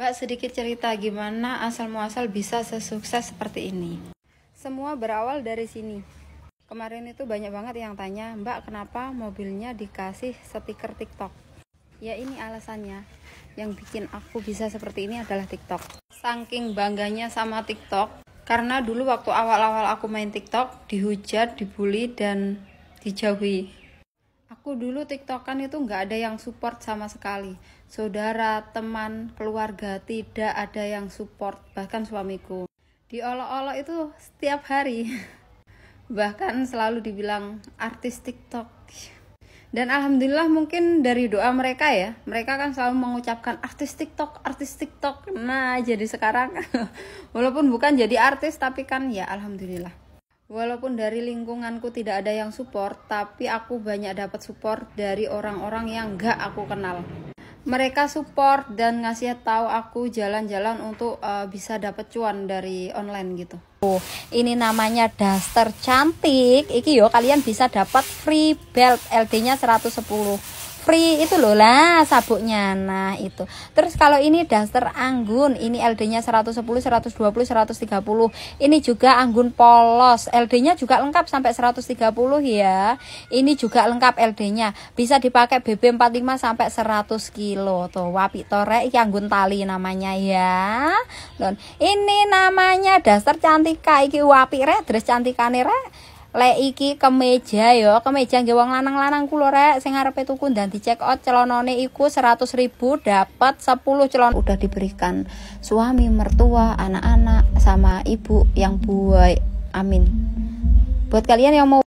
Mbak sedikit cerita gimana asal muasal bisa sesukses seperti ini. Semua berawal dari sini. Kemarin itu banyak banget yang tanya, Mbak kenapa mobilnya dikasih stiker TikTok? Ya ini alasannya. Yang bikin aku bisa seperti ini adalah TikTok. Saking bangganya sama TikTok, karena dulu waktu awal-awal aku main TikTok dihujat, dibully dan dijauhi Aku dulu tiktokan itu nggak ada yang support sama sekali. Saudara, teman, keluarga tidak ada yang support, bahkan suamiku. Diolok-olok itu setiap hari. Bahkan selalu dibilang artis tiktok. Dan alhamdulillah mungkin dari doa mereka ya, mereka kan selalu mengucapkan artis TikTok, artis TikTok. Nah, jadi sekarang walaupun bukan jadi artis tapi kan ya alhamdulillah Walaupun dari lingkunganku tidak ada yang support, tapi aku banyak dapat support dari orang-orang yang gak aku kenal. Mereka support dan ngasih tahu aku jalan-jalan untuk uh, bisa dapat cuan dari online gitu. Oh, ini namanya daster cantik. Iki yo kalian bisa dapat free belt LD-nya 110 free itu loh lah sabuknya nah itu terus kalau ini daster anggun ini LD nya 110 120 130 ini juga anggun polos LD nya juga lengkap sampai 130 ya ini juga lengkap LD nya bisa dipakai BB 45 sampai 100 kilo tuh wapi torek yang anggun tali namanya ya Dan ini namanya daster cantika iki wapi re dress cantikane re lek iki kemeja yo kemeja nggih wong lanang-lanang kulo rek sing arepe tuku dan di check out oh, celonone iku 100.000 dapat 10 celon udah diberikan suami mertua anak-anak sama ibu yang buai amin buat kalian yang mau